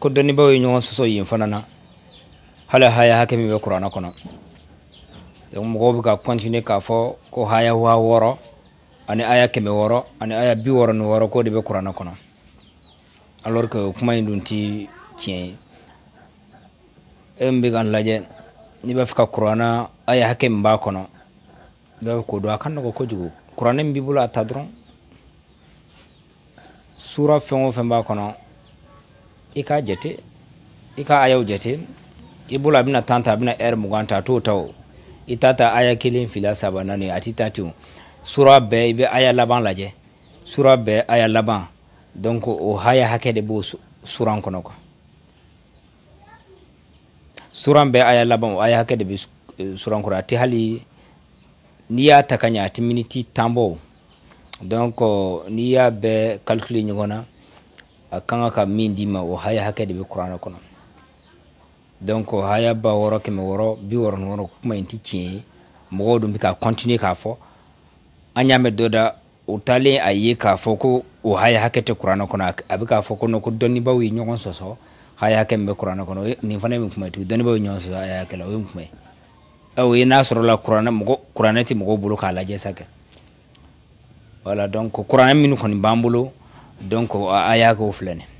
ko dɔnnibaw ye ɲɔgɔn sɔsɔ yen fana na hali haya hakɛ min bɛ kuranna kɔnɔ donc mɔgɔw bɛ ka kɔntine k'a fɔ ko haya wa wɔɔrɔ ani aya kɛmɛ wɔɔrɔ ani aya bi wɔɔrɔ ni wɔɔrɔ k'o de bɛ kuranna kɔnɔ alors que kuma in dun ti tiɲɛ ye e min bɛ ka n lajɛ n'i b'a fɛ ka kuranna aya hakɛ min b'a kɔnɔ i b'a fɛ k'o dɔn a ka nɔgɔn kojugu kuranɛ min b'i bolo a ta dɔrɔn sura fɛn o fɛn b'a kɔnɔ ikaa jete ikaa ayaw jete i bolo a bɛna tan ta a bɛna ɛri er mugan ta a t'o ta o i ta ta aya kelen fila saba naani a sura bɛɛ i aya laban lajɛ sura bɛɛ aya laban donc o haya hakɛ de b'o suran kɔnɔ quoi suran bɛɛ aya laban o aya hakɛ de suran kɔnɔ a hali n'i y'a ta miniti tan donc n'i y'a calculer ɲɔgɔn a ka ka min d'i ma o haya hakɛ de bɛ kuranɛ kɔnɔ donc o haya ba wɔɔrɔ kɛmɛ wɔɔrɔ bi wɔɔrɔ ni wɔɔrɔ kuma in ti tiɲɛ ye mɔgɔw dun bɛ ka continue k'a fɔ an y'a mɛn dɔ da o taalen a ye k'a fɔ ko o haya hakɛ tɛ kuranɛ kɔnɔ a bɛ k'a fɔ ko non ko dɔnnibaw ye ɲɔgɔn sɔsɔ haya hakɛ min bɛ kuranɛ kɔnɔ nin fana ye min kuma ye tugun dɔnnibaw ye ɲɔgɔn sɔsɔ haya hakɛ la o ye min kuma ye o ye n'a sɔrɔla kuranɛ mɔgɔ kuranɛ tɛ mɔgɔw bolo k'a lajɛ sa kɛ wala donc kuranɛ min kɔni b'an bolo donc a y'a k'o filɛ nin